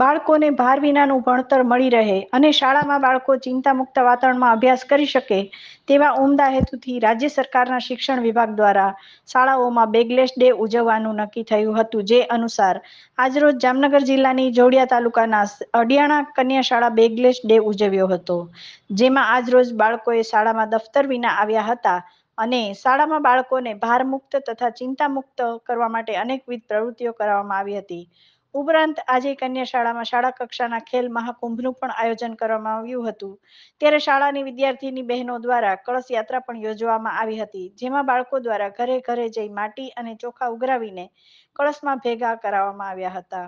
બાળકોને ભાર વિનાનું ભણતર મળી રહે અને શાળામાં બાળકો ચિંતામુક્ત વાતાવરણમાં અભ્યાસ કરી શકે તેવા ઉમદા હેતુથી રાજ્ય સરકારના શિક્ષણ વિભાગ દ્વારા શાળાઓમાં બેગલેસ ડે ઉજવવાનું નક્કી થયું હતું જે અનુસાર આજરોજ જામનગર જિલ્લાની જોડિયા તાલુકાના અડિયાણા કન્યા શાળા બેગલેસ ડે ઉજવ્યો હતો જેમાં આજરોજ બાળકોએ શાળામાં દફતર વિના આવ્યા હતા અને શાળામાં બાળકોને ભારમુક્ત તથા ચિંતામુક્ત કરવા માટે અનેકવિધ પ્રવૃત્તિઓ કરવામાં આવી હતી ઉપરાંત આજે કન્યા શાળામાં શાળા કક્ષાના ખેલ મહાકુંભનું પણ આયોજન કરવામાં આવ્યું હતું ત્યારે શાળાની વિદ્યાર્થીની બહેનો દ્વારા કળશ યાત્રા પણ યોજવામાં આવી હતી જેમાં બાળકો દ્વારા ઘરે ઘરે જઈ માટી અને ચોખા ઉઘરાવીને કળશમાં ભેગા કરાવવામાં આવ્યા હતા